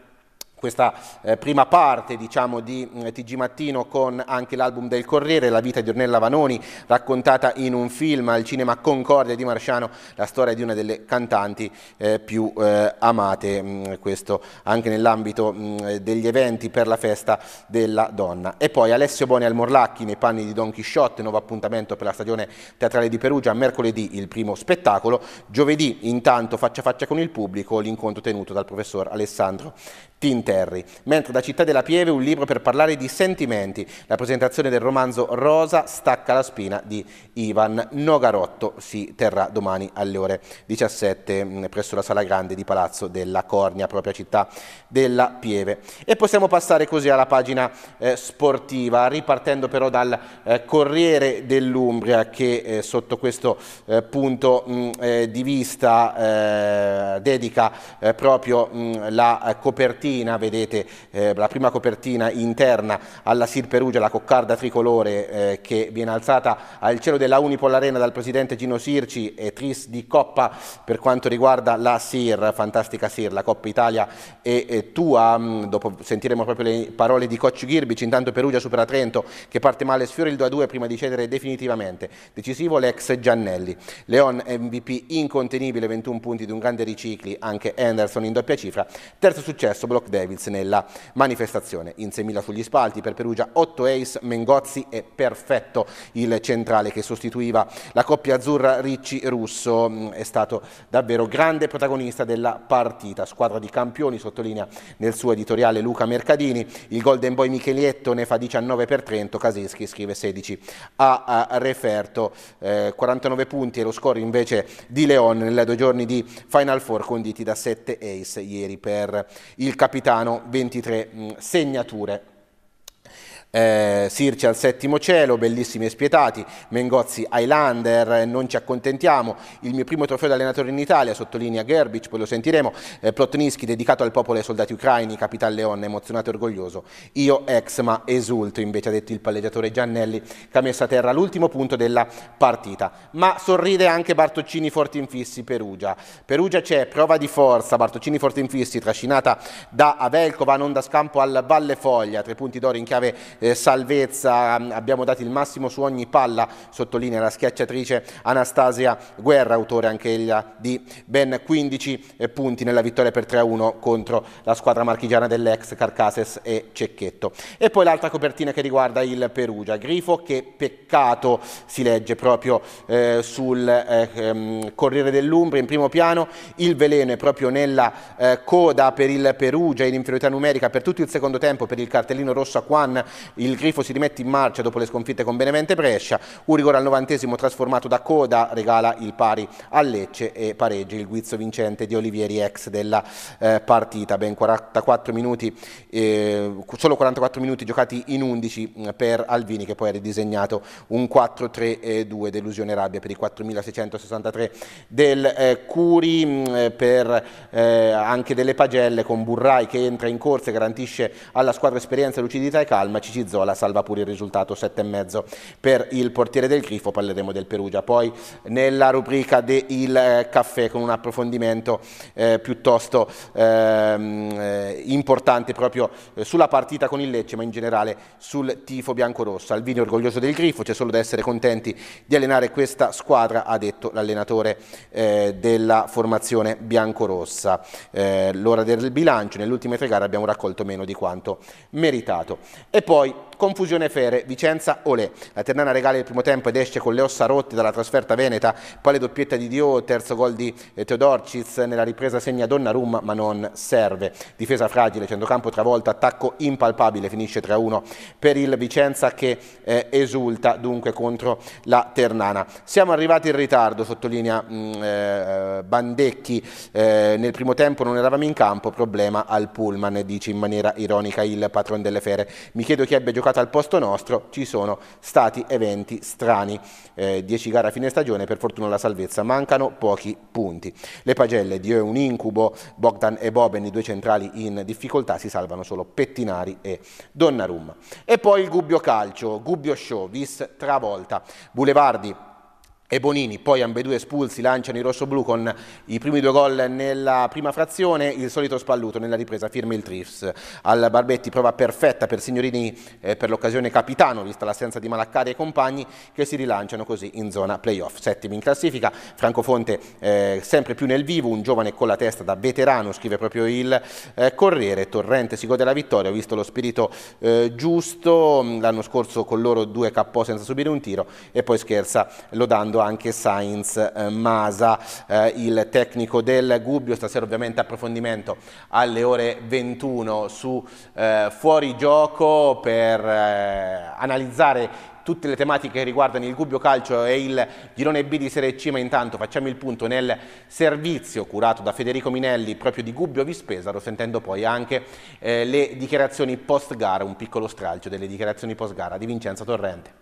questa eh, prima parte diciamo, di eh, mm, TG Mattino con anche l'album del Corriere, La vita di Ornella Vanoni, raccontata in un film al cinema Concordia di Marciano, la storia di una delle cantanti eh, più eh, amate, mh, mm, questo anche nell'ambito mm, degli eventi per la festa della donna. E poi Alessio Boni al Morlacchi nei panni di Don Chisciotte, nuovo appuntamento per la stagione teatrale di Perugia, mercoledì il primo spettacolo, giovedì intanto faccia a faccia con il pubblico l'incontro tenuto dal professor Alessandro Tinterri. mentre da Città della Pieve un libro per parlare di sentimenti, la presentazione del romanzo Rosa stacca la spina di Ivan Nogarotto si terrà domani alle ore 17 mm, presso la Sala Grande di Palazzo della Cornia, propria Città della Pieve. E possiamo passare così alla pagina eh, sportiva, ripartendo però dal eh, Corriere dell'Umbria che eh, sotto questo eh, punto mh, mm, eh, di vista eh, dedica proprio mh, mm, la copertina copertina, vedete eh, la prima copertina interna alla Sir Perugia, la coccarda tricolore eh, che viene alzata al cielo della Unipol Arena dal presidente Gino Sirci e Tris di Coppa per quanto riguarda la Sir, fantastica Sir, la Coppa Italia e, e tua, mm, dopo sentiremo proprio le parole di Coach Ghirbic, intanto Perugia supera Trento che parte male, sfiora il 2-2 prima di cedere definitivamente, decisivo l'ex Giannelli, Leon MVP incontenibile, 21 punti di un grande ricicli, anche Anderson in doppia cifra, terzo successo blocco Block Devils nella manifestazione. In 6.000 sugli spalti per Perugia 8 ace, Mengozzi è Perfetto il centrale che sostituiva la coppia azzurra Ricci-Russo. Mm, è stato davvero grande protagonista della partita. Squadra di campioni, sottolinea nel suo editoriale Luca Mercadini. Il Golden Boy Michelietto ne fa 19 per Trento, Kaczynski scrive 16 a Referto. Eh, 49 punti e lo score invece di Leon nelle due giorni di Final Four conditi da 7 ace ieri per il Capitolo capitano 23 mh, mm, segnature eh, Sirce al settimo cielo, bellissimi e spietati, Mengozzi Highlander, eh, non ci accontentiamo, il mio primo trofeo da allenatore in Italia, sottolinea Gerbic, poi lo sentiremo, eh, Plotnischi dedicato al popolo e ai soldati ucraini, Capital Leon, emozionato e orgoglioso, io ex ma esulto, invece ha detto il palleggiatore Giannelli che ha messo a terra l'ultimo punto della partita, ma sorride anche Bartoccini forti infissi, Perugia, Perugia c'è prova di forza, Bartoccini forti infissi, trascinata da Avelcova, non da scampo al Valle Foglia, tre punti d'oro in chiave eh, salvezza, mm, abbiamo dato il massimo su ogni palla, sottolinea la schiacciatrice Anastasia Guerra, autore anche ella di ben 15 eh, punti nella vittoria per 3-1 contro la squadra marchigiana dell'ex Carcases e Cecchetto. E poi l'altra copertina che riguarda il Perugia, Grifo che peccato si legge proprio eh, sul eh, ehm, Corriere dell'Umbria in primo piano, il veleno è proprio nella eh, coda per il Perugia in inferiorità numerica per tutto il secondo tempo per il cartellino rosso a Quan il Grifo si rimette in marcia dopo le sconfitte con Benevente Brescia, un rigore al novantesimo trasformato da coda regala il pari a Lecce e pareggia il guizzo vincente di Olivieri ex della eh, partita, ben 44 minuti, eh, solo 44 minuti giocati in 11 mm, per Alvini che poi ha ridisegnato un 4-3-2, delusione e rabbia per i 4663 del eh, Curi, mm, per eh, anche delle pagelle con Burrai che entra in corsa e garantisce alla squadra esperienza, lucidità e calma, Cicillo Zola salva pure il risultato 7,5 per il portiere del Grifo, parleremo del Perugia. Poi nella rubrica del eh, caffè con un approfondimento eh, piuttosto ehm, eh, importante proprio eh, sulla partita con il Lecce, ma in generale sul tifo biancorosso. Alvini orgoglioso del Grifo, c'è solo da essere contenti di allenare questa squadra, ha detto l'allenatore eh, della formazione biancorossa. Eh, L'ora del bilancio, nelle ultime tre gare abbiamo raccolto meno di quanto meritato. E poi right confusione fere, Vicenza Olè. La Ternana regala il primo tempo ed esce con le ossa rotte dalla trasferta veneta, poi le doppiette di Dio, terzo gol di eh, Teodorcic, nella ripresa segna Donnarumma ma non serve. Difesa fragile, centrocampo travolta, attacco impalpabile, finisce 3-1 per il Vicenza che eh, esulta dunque contro la Ternana. Siamo arrivati in ritardo, sottolinea mm, eh, Bandecchi, eh, nel primo tempo non eravamo in campo, problema al pullman, dice in maniera ironica il patron delle fere. Mi chiedo chi abbia giocato giocata al posto nostro, ci sono stati eventi strani. 10 eh, gare a fine stagione, per fortuna la salvezza, mancano pochi punti. Le pagelle Dio è un incubo, Bogdan e Boben, i due centrali in difficoltà, si salvano solo Pettinari e Donnarumma. E poi il Gubbio Calcio, Gubbio Show, vis travolta. Bulevardi e Bonini, poi ambedue espulsi, lanciano i rossoblù con i primi due gol nella prima frazione, il solito spalluto nella ripresa, firma il Triffs. Al Barbetti prova perfetta per Signorini eh, per l'occasione capitano, vista l'assenza di Malaccari e compagni che si rilanciano così in zona playoff. Settimi in classifica, Francofonte eh, sempre più nel vivo, un giovane con la testa da veterano, scrive proprio il eh, Corriere, Torrente si gode la vittoria, ho visto lo spirito eh, giusto, l'anno scorso con loro due KO senza subire un tiro e poi scherza lodando anche Sainz eh, Masa, eh, il tecnico del Gubbio, stasera ovviamente approfondimento alle ore 21 su eh, fuorigioco per eh, analizzare tutte le tematiche che riguardano il Gubbio Calcio e il girone B di Serie C, ma intanto facciamo il punto nel servizio curato da Federico Minelli proprio di Gubbio Vispesaro, sentendo poi anche eh, le dichiarazioni post gara, un piccolo stralcio delle dichiarazioni post gara di Vincenzo Torrente.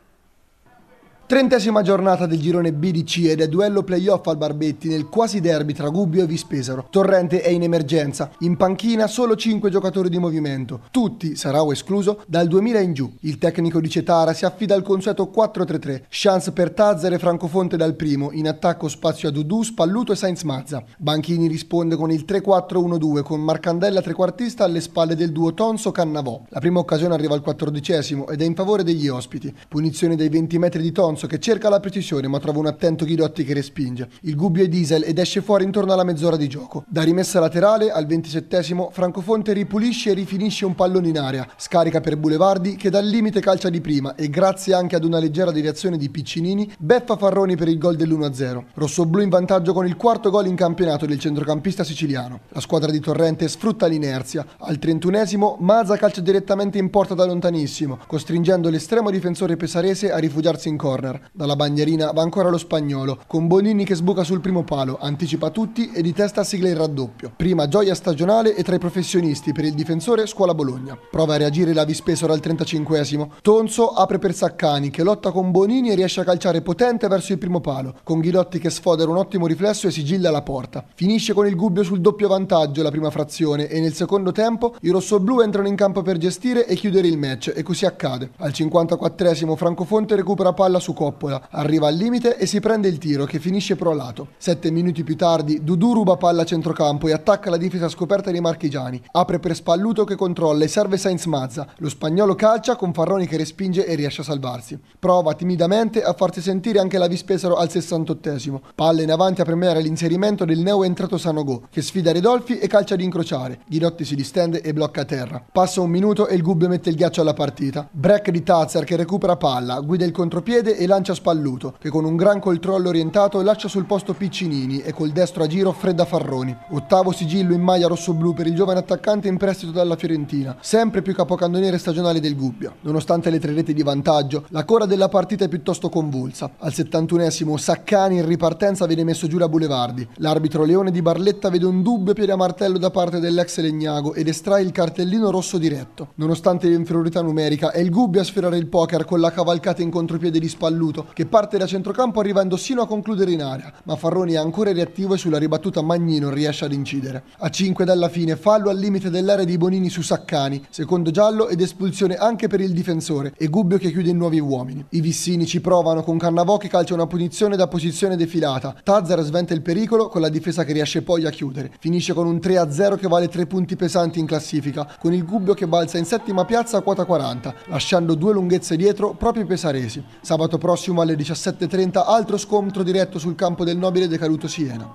Trentesima giornata del girone B di C ed è duello playoff al Barbetti nel quasi derby tra Gubbio e Vispesaro. Torrente è in emergenza, in panchina solo 5 giocatori di movimento, tutti, Sarau escluso, dal 2000 in giù. Il tecnico di Cetara si affida al consueto 4-3-3, chance per Tazzar e Francofonte dal primo, in attacco spazio a Dudu, Spalluto e Sainz Mazza. Banchini risponde con il 3-4-1-2 con Marcandella trequartista alle spalle del duo Tonso-Cannavò. La prima occasione arriva al quattordicesimo ed è in favore degli ospiti. Punizione dei 20 metri di Tonso Alonso che cerca la precisione ma trova un attento Ghidotti che respinge. Il Gubbio è diesel ed esce fuori intorno alla mezz'ora di gioco. Da rimessa laterale al 27 Francofonte ripulisce e rifinisce un pallone in area. Scarica per Boulevardi che dal limite calcia di prima e grazie anche ad una leggera deviazione di Piccinini beffa Farroni per il gol dell'1-0. Rossoblu in vantaggio con il quarto gol in campionato del centrocampista siciliano. La squadra di Torrente sfrutta l'inerzia. Al 31 Maza calcia direttamente in porta da lontanissimo, costringendo l'estremo difensore pesarese a rifugiarsi in corner corner. Dalla bandierina va ancora lo spagnolo, con Bonini che sbuca sul primo palo, anticipa tutti e di testa sigla il raddoppio. Prima gioia stagionale e tra i professionisti per il difensore Scuola Bologna. Prova a reagire la Vispesora al 35esimo. Tonzo apre per Saccani che lotta con Bonini e riesce a calciare potente verso il primo palo, con Ghilotti che sfodera un ottimo riflesso e sigilla la porta. Finisce con il Gubbio sul doppio vantaggio la prima frazione e nel secondo tempo i rossoblù entrano in campo per gestire e chiudere il match e così accade. Al 54esimo Francofonte recupera palla su Coppola, arriva al limite e si prende il tiro che finisce prolato. Sette minuti più tardi Dudu ruba palla a centrocampo e attacca la difesa scoperta dei marchigiani. Apre per Spalluto che controlla e serve Sainz Mazza. Lo spagnolo calcia con Farroni che respinge e riesce a salvarsi. Prova timidamente a farsi sentire anche la Vispesaro al 68esimo. Palla in avanti a premiare l'inserimento del neo entrato Sanogo che sfida Ridolfi e calcia ad incrociare. Ghinotti si distende e blocca a terra. Passa un minuto e il Gubbio mette il ghiaccio alla partita. Break di Tazzer che recupera palla, guida il contropiede e lancia Spalluto, che con un gran controllo orientato lascia sul posto Piccinini e col destro a giro Fredda Farroni. Ottavo sigillo in maglia rossoblù per il giovane attaccante in prestito dalla Fiorentina, sempre più capocannoniere stagionale del Gubbia. Nonostante le tre reti di vantaggio, la cora della partita è piuttosto convulsa. Al 71 Saccani in ripartenza viene messo giù da Boulevardi. L'arbitro Leone di Barletta vede un dubbio piede a martello da parte dell'ex Legnago ed estrae il cartellino rosso diretto. Nonostante l'inferiorità numerica, è il Gubbia a sferrare il poker con la cavalcata in contropiede di Spalluto Palluto, che parte da centrocampo arrivando sino a concludere in area, ma Farroni è ancora reattivo e sulla ribattuta non riesce ad incidere. A 5 dalla fine, fallo al limite dell'area di Bonini su Saccani, secondo giallo ed espulsione anche per il difensore e Gubbio che chiude in nuovi uomini. I Vissini ci provano con Cannavò che calcia una punizione da posizione defilata, Tazzara sventa il pericolo con la difesa che riesce poi a chiudere. Finisce con un 3-0 che vale 3 punti pesanti in classifica, con il Gubbio che balza in settima piazza a quota 40, lasciando due lunghezze dietro proprio i pesaresi. Sabato prossimo alle 17.30 altro scontro diretto sul campo del nobile decaduto Siena.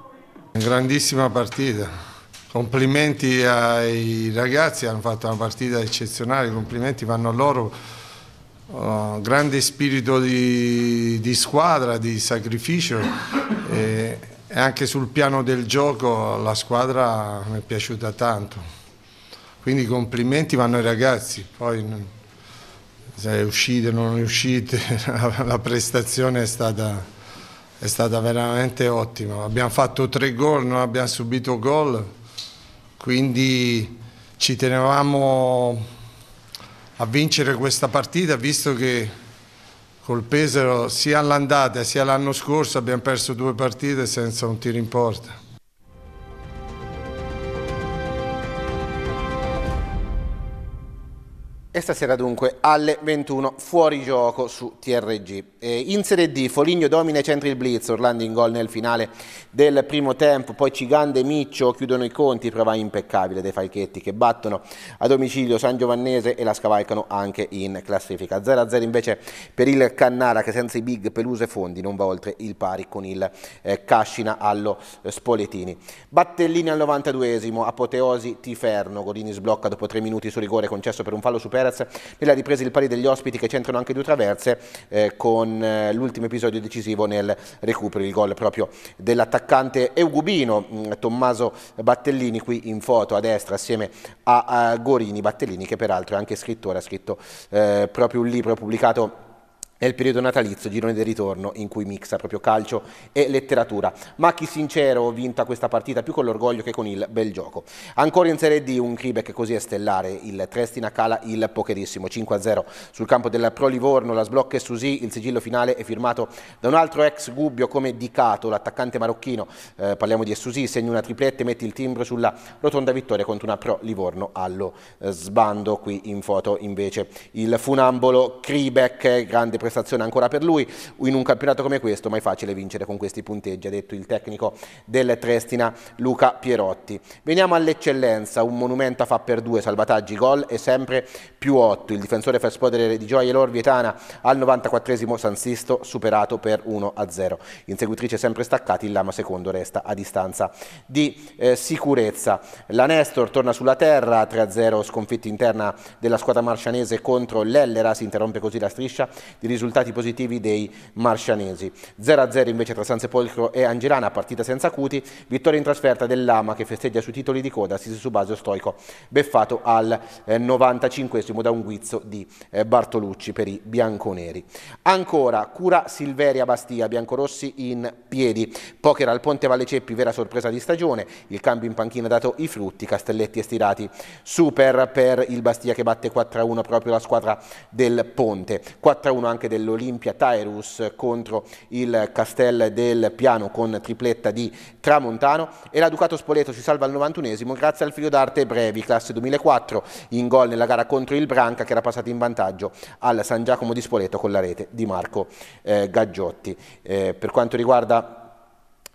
Grandissima partita, complimenti ai ragazzi, hanno fatto una partita eccezionale, complimenti vanno a loro, uh, grande spirito di, di, squadra, di sacrificio e, e anche sul piano del gioco la squadra mi è piaciuta tanto, quindi complimenti vanno ai ragazzi. Poi, se uscite o non uscite, la prestazione è stata, è stata veramente ottima. Abbiamo fatto tre gol, non abbiamo subito gol, quindi ci tenevamo a vincere questa partita visto che col Pesaro sia all'andata sia l'anno scorso abbiamo perso due partite senza un tiro in porta. E stasera dunque alle 21 fuori gioco su TRG. Eh, in Serie D Foligno domina e centri il blitz, Orlando in gol nel finale del primo tempo, poi Cigande e Miccio chiudono i conti, prova impeccabile dei Falchetti che battono a domicilio San Giovannese e la scavalcano anche in classifica. 0-0 invece per il Cannara che senza i big Peluse Fondi non va oltre il pari con il eh, Cascina allo eh, Spoletini. Battellini al 92esimo, apoteosi Tiferno, Godini sblocca dopo 3 minuti su rigore concesso per un fallo su Perez, nella ripresa il pari degli ospiti che centrano anche due traverse eh, con con eh, l'ultimo episodio decisivo nel recupero, il gol proprio dell'attaccante Eugubino, mm, Tommaso Battellini qui in foto a destra assieme a, a Gorini, Battellini che peraltro è anche scrittore, ha scritto eh, proprio un libro pubblicato è periodo natalizio, girone di ritorno, in cui mixa proprio calcio e letteratura. Ma chi Sincero vinta questa partita più con l'orgoglio che con il bel gioco. Ancora in Serie D un Quebec così è stellare, il Trestina cala il pocherissimo, 5-0 sul campo del Pro Livorno, la sblocca e Susi, il sigillo finale è firmato da un altro ex Gubbio come Dicato, l'attaccante marocchino, eh, parliamo di Essusi, segna una tripletta e mette il timbro sulla rotonda vittoria contro una Pro Livorno allo eh, sbando, qui in foto invece il funambolo Kribeck, grande prestazione prestazione ancora per lui, in un campionato come questo mai facile vincere con questi punteggi, ha detto il tecnico del Trestina Luca Pierotti. Veniamo all'eccellenza, un monumento a fa per due, salvataggi, gol e sempre più 8. Il difensore fast podere di Gioia Lor Vietana al 94esimo San Sisto superato per 1-0. Inseguitrice sempre staccati, il Lama secondo resta a distanza di eh, sicurezza. La Nestor torna sulla terra, 3-0 sconfitta interna della squadra marcianese contro l'Ellera, si interrompe così la striscia di risultato risultati positivi dei marcianesi. 0-0 invece tra Sansepolcro e Angelana, partita senza acuti, vittoria in trasferta dell'Ama che festeggia sui titoli di coda, su base Stoico, beffato al 95esimo eh, da un guizzo di eh, Bartolucci per i bianconeri. Ancora, cura Silveria Bastia, biancorossi in piedi, poker al Ponte Valle Ceppi, vera sorpresa di stagione, il cambio in panchina ha dato i frutti, Castelletti estirati, super per il Bastia che batte 4-1 proprio la squadra del Ponte, 4-1 anche anche dell'Olimpia Tairus contro il Castel del Piano con tripletta di Tramontano e la Ducato Spoleto si salva al 91esimo grazie al figlio d'arte Brevi, classe 2004, in gol nella gara contro il Branca che era passato in vantaggio al San Giacomo di Spoleto con la rete di Marco eh, Gaggiotti. Eh, per quanto riguarda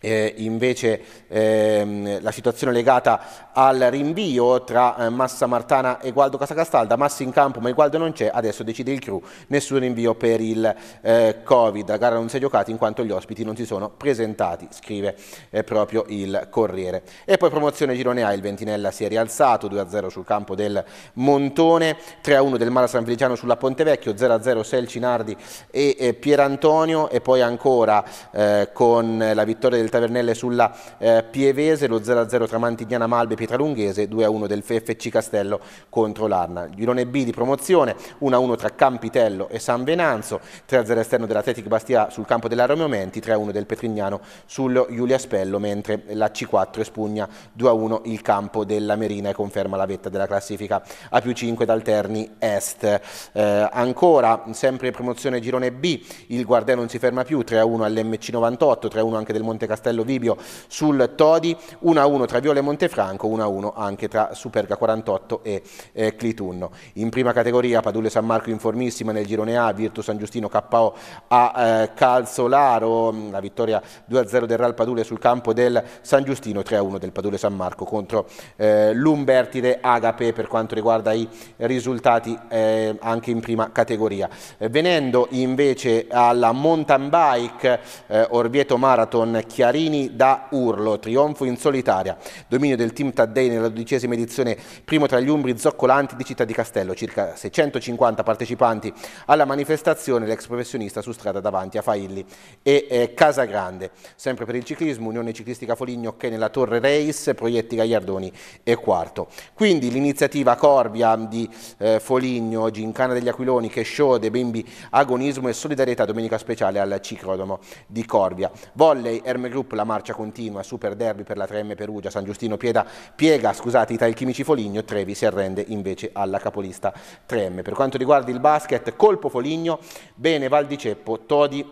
eh, invece ehm, la situazione legata al rinvio tra eh, Massa Martana e Gualdo Casacastalda, Massa in campo ma il Gualdo non c'è, adesso decide il crew, nessun rinvio per il eh, Covid, la gara non si è giocata in quanto gli ospiti non si sono presentati, scrive eh, proprio il Corriere. E poi promozione Girone A, il Ventinella si è rialzato 2-0 sul campo del Montone, 3-1 del Mara San Feliciano sulla Pontevecchio, 0-0 Selcinardi e eh, Pierantonio e poi ancora eh, con la vittoria del del Tavernelle sulla eh, Pievese, lo 0-0 tra Mantignana Malbe e Pietralunghese, 2-1 del FFC Castello contro l'Arna. Girone B di promozione, 1-1 tra Campitello e San Venanzo, 3-0 esterno dell'Atletic Bastia sul campo della Romeo Menti, 3-1 del Petrignano sul Giulia Spello, mentre la C4 espugna 2-1 il campo della Merina e conferma la vetta della classifica a più 5 dal Terni Est. Eh, ancora, sempre promozione girone B, il Guardè non si ferma più, 3-1 all'MC98, 3-1 anche del Monte Castello Castello Vibio sul Todi, 1-1 tra Viola e Montefranco, 1-1 anche tra Superga 48 e eh, Clitunno. In prima categoria Padule San Marco informissima nel girone A, Virtus San Giustino KO a eh, Calzolaro, la vittoria 2-0 del Real Padule sul campo del San Giustino, 3-1 del Padule San Marco contro eh, l'Umbertide Agape per quanto riguarda i risultati eh, anche in prima categoria. Eh, venendo invece alla mountain bike eh, Orvieto Marathon Chiarino Chiarini da Urlo, trionfo in solitaria, dominio del team Taddei nella dodicesima edizione, primo tra gli umbri zoccolanti di Città di Castello, circa 650 partecipanti alla manifestazione, l'ex professionista su strada davanti a Failli e eh, Casagrande. Sempre per il ciclismo, Unione Ciclistica Foligno che nella Torre Reis, Proietti Gagliardoni e quarto. Quindi l'iniziativa Corvia di eh, Foligno, Gincana degli Aquiloni, che show Chesciode, Bimbi, Agonismo e Solidarietà, domenica speciale al ciclodomo di Corvia. Volley, Ermegru Group, la marcia continua, super derby per la 3M Perugia, San Giustino Pieda, piega scusate, tra i chimici Foligno, Trevi si arrende invece alla capolista 3M. Per quanto riguarda il basket, colpo Foligno, bene Valdiceppo, Todi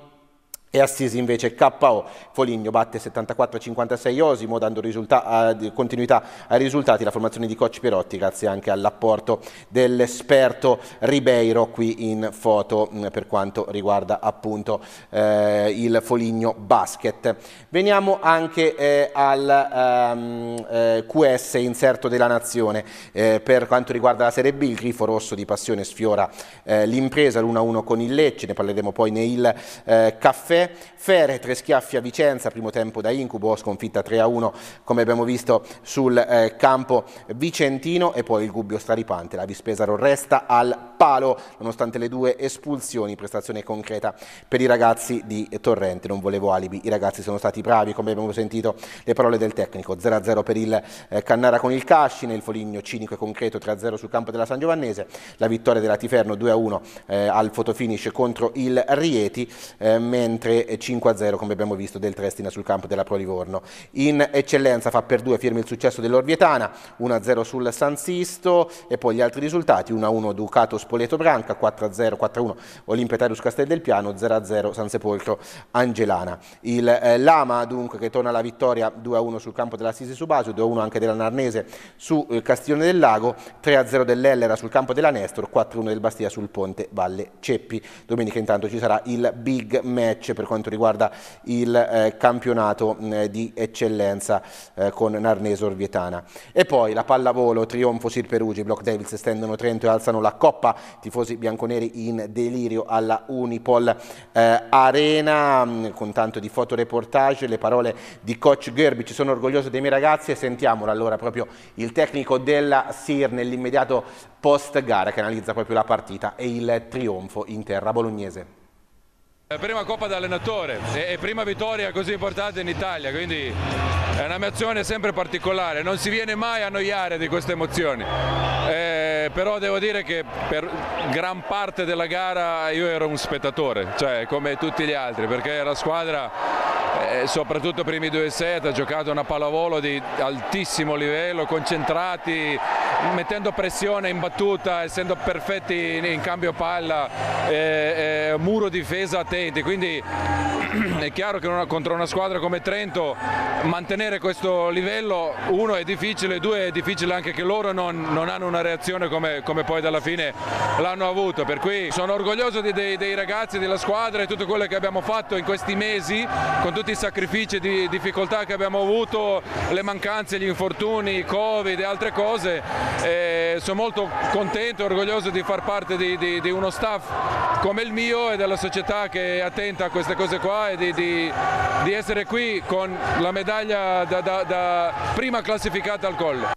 e Assisi invece KO. Foligno batte 74-56 Osimo dando continuità ai risultati. La formazione di Coach Perotti grazie anche all'apporto dell'esperto Ribeiro qui in foto mm, per quanto riguarda appunto eh, il Foligno Basket. Veniamo anche eh, al ehm, eh, QS inserto della Nazione eh, per quanto riguarda la Serie B. Il grifo rosso di passione sfiora eh, l'impresa l'1-1 con il Lecce, ne parleremo poi nel eh, caffè Feretre. Fere, 3 schiaffi a Vicenza, primo tempo da incubo, sconfitta 3-1 come abbiamo visto sul eh, campo vicentino e poi il Gubbio straripante, la Vispesaro resta al palo nonostante le due espulsioni, prestazione concreta per i ragazzi di Torrente, non volevo alibi, i ragazzi sono stati bravi come abbiamo sentito le parole del tecnico, 0-0 per il eh, Cannara con il Cascine, il Foligno cinico e concreto 3-0 sul campo della San Giovannese, la vittoria della Tiferno 2-1 eh, al fotofinish contro il Rieti, eh, mentre 3-5-0 come abbiamo visto del Trestina sul campo della Pro Livorno. In eccellenza fa per due firme il successo dell'Orvietana, 1-0 sul San Sisto e poi gli altri risultati, 1-1 Ducato Spoleto Branca, 4-0, 4-1 Olimpetarius Castel del Piano, 0-0 San Sepolcro Angelana. Il eh, Lama dunque che torna alla vittoria 2-1 sul campo della Sisi Subasio, 2-1 anche della Narnese su eh, Castiglione del Lago, 3-0 dell'Ellera sul campo della Nestor, 4-1 del Bastia sul Ponte Valle Ceppi. Domenica intanto ci sarà il big match per quanto riguarda il eh, campionato eh, di eccellenza eh, con Narneso Orvietana. E poi la pallavolo, trionfo Sir Perugia, i Block Devils stendono Trento e alzano la coppa, tifosi bianconeri in delirio alla Unipol eh, Arena, con tanto di fotoreportage, le parole di coach Gerbic, sono orgoglioso dei miei ragazzi e sentiamolo allora proprio il tecnico della Sir nell'immediato post gara che analizza proprio la partita e il trionfo in terra bolognese. Eh, prima coppa d'allenatore e prima vittoria così importante in Italia, quindi è una un'emozione sempre particolare, non si viene mai a noiare di queste emozioni. Eh, però devo dire che per gran parte della gara io ero un spettatore, cioè come tutti gli altri, perché la squadra, eh, soprattutto i primi due set, ha giocato una pallavolo di altissimo livello, concentrati, mettendo pressione in battuta, essendo perfetti in, in cambio palla, eh, eh, muro difesa attenti, quindi è chiaro che una, contro una squadra come Trento mantenere questo livello, uno è difficile, due è difficile anche che loro non, non hanno una reazione come, come poi dalla fine l'hanno avuto, per cui sono orgoglioso di, dei, dei, ragazzi, della squadra e tutto quello che abbiamo fatto in questi mesi, con tutti i sacrifici di difficoltà che abbiamo avuto, le mancanze, gli infortuni, i covid e altre cose e eh, sono molto contento e orgoglioso di far parte di, di, di, uno staff come il mio e della società che è attenta a queste cose qua e di, di essere qui con la medaglia da, da, da prima classificata al collo.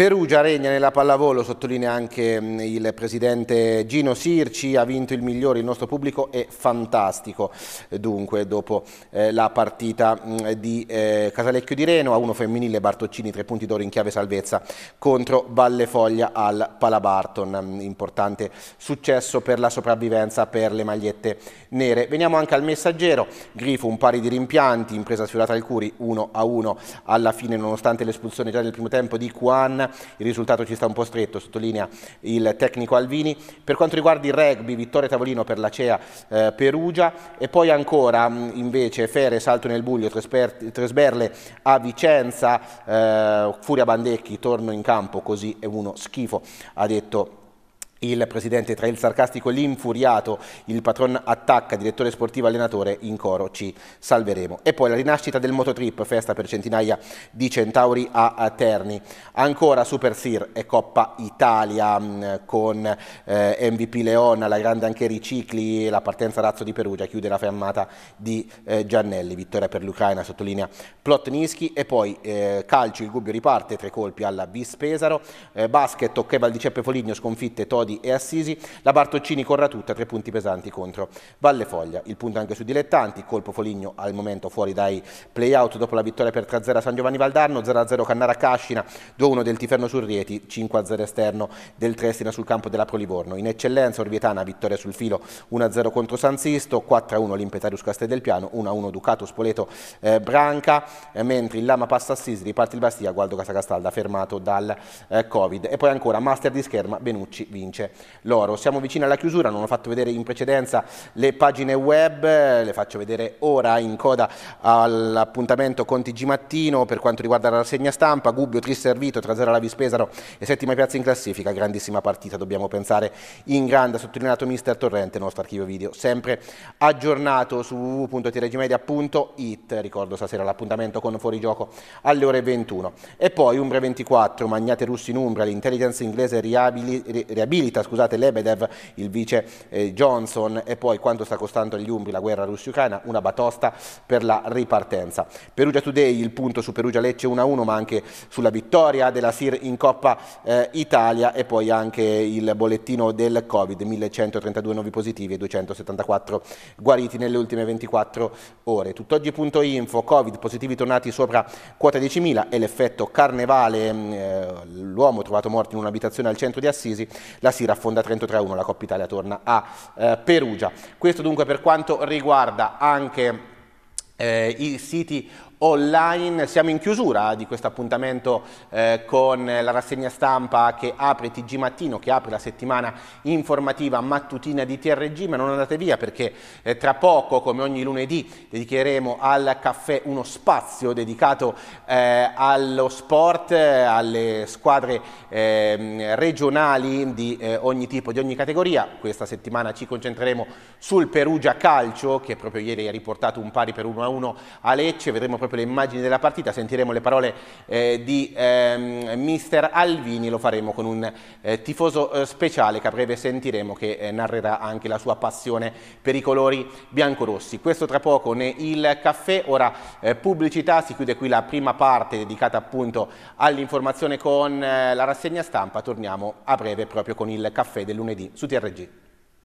Perugia regna nella pallavolo, sottolinea anche mm, il presidente Gino Sirci, ha vinto il migliore, il nostro pubblico è fantastico, eh, dunque dopo eh, la partita mh, mm, di eh, Casalecchio di Reno, a uno femminile Bartoccini, tre punti d'oro in chiave salvezza contro Vallefoglia al Palabarton, mm, importante successo per la sopravvivenza per le magliette nere. Veniamo anche al messaggero, Grifo un pari di rimpianti, impresa sfiorata al Curi 1 a 1 alla fine nonostante l'espulsione già nel primo tempo di Kuan il risultato ci sta un po' stretto, sottolinea il tecnico Alvini. Per quanto riguarda il rugby, vittoria tavolino per la CEA eh, Perugia e poi ancora mm, invece Fere, salto nel buglio, Tresberle a Vicenza, eh, Furia Bandecchi, torno in campo, così è uno schifo, ha detto il presidente tra il sarcastico e l'infuriato, il patron attacca, direttore sportivo allenatore, in coro ci salveremo. E poi la rinascita del mototrip, festa per centinaia di centauri a Terni. Ancora Super Sir e Coppa Italia mm, con eh, MVP Leon, la grande anche Ricicli, la partenza Razzo di Perugia chiude la fermata di eh, Giannelli, vittoria per l'Ucraina, sottolinea Plotnischi e poi eh, calcio, il Gubbio riparte, tre colpi alla Bis Pesaro, eh, basket, Toccheval di Ceppe Foligno sconfitte Todi Lodi e Assisi, la Bartoccini corra tutta, tre punti pesanti contro Valle Foglia. Il punto anche su Dilettanti, colpo Foligno al momento fuori dai play-out dopo la vittoria per 3-0 a San Giovanni Valdarno, 0-0 Cannara Cascina, 2-1 del Tiferno sul Rieti, 5-0 esterno del Trestina sul campo della Pro Livorno. In eccellenza Orvietana, vittoria sul filo 1-0 contro San Sisto, 4-1 l'Impetarius Castel 1-1 Ducato Spoleto eh, Branca, eh, mentre il Lama passa Assisi, Sisi, riparte il Bastia, Gualdo Casacastalda fermato dal eh, Covid. E poi ancora Master di scherma, Benucci vince dice loro. Siamo vicini alla chiusura, non ho fatto vedere in precedenza le pagine web, le faccio vedere ora in coda all'appuntamento con TG Mattino per quanto riguarda la rassegna stampa, Gubbio triservito tra 0 alla Vispesaro e settima piazza in classifica, grandissima partita, dobbiamo pensare in grande, ha sottolineato mister Torrente, il nostro archivio video, sempre aggiornato su www.tregimedia.it, ricordo stasera l'appuntamento con Fuorigioco alle ore 21. E poi Umbre 24, Magnate russi in Umbra, l'intelligence inglese riabili, riabilita uscita scusate, Lebedev, il vice eh, Johnson e poi quanto sta costando agli Umbri la guerra russo-ucraina, una batosta per la ripartenza. Perugia Today il punto su Perugia-Lecce 1-1 ma anche sulla vittoria della Sir in Coppa eh, Italia e poi anche il bollettino del Covid, 1132 nuovi positivi e 274 guariti nelle ultime 24 ore. Tutt'oggi.info, Covid, positivi tornati sopra quota 10.000 e l'effetto carnevale, mm, eh, l'uomo trovato morto in un'abitazione al centro di Assisi, la Sir si raffonda Trento 3-1, la Coppa Italia torna a eh, Perugia. Questo dunque per quanto riguarda anche eh, i siti online. Siamo in chiusura di questo appuntamento eh, con la rassegna stampa che apre TG Mattino, che apre la settimana informativa mattutina di TRG, ma non andate via perché eh, tra poco, come ogni lunedì, dedicheremo al caffè uno spazio dedicato eh, allo sport, alle squadre ehm, regionali di eh, ogni tipo, di ogni categoria. Questa settimana ci concentreremo sul Perugia Calcio, che proprio ieri ha riportato un pari per 1-1 a Lecce. Vedremo proprio proprio le immagini della partita, sentiremo le parole eh, di ehm, mister Alvini, lo faremo con un eh, tifoso eh, speciale che a breve sentiremo che eh, narrerà anche la sua passione per i colori biancorossi. Questo tra poco ne il caffè, ora eh, pubblicità, si chiude qui la prima parte dedicata appunto all'informazione con la rassegna stampa, torniamo a breve proprio con il caffè del lunedì su TRG.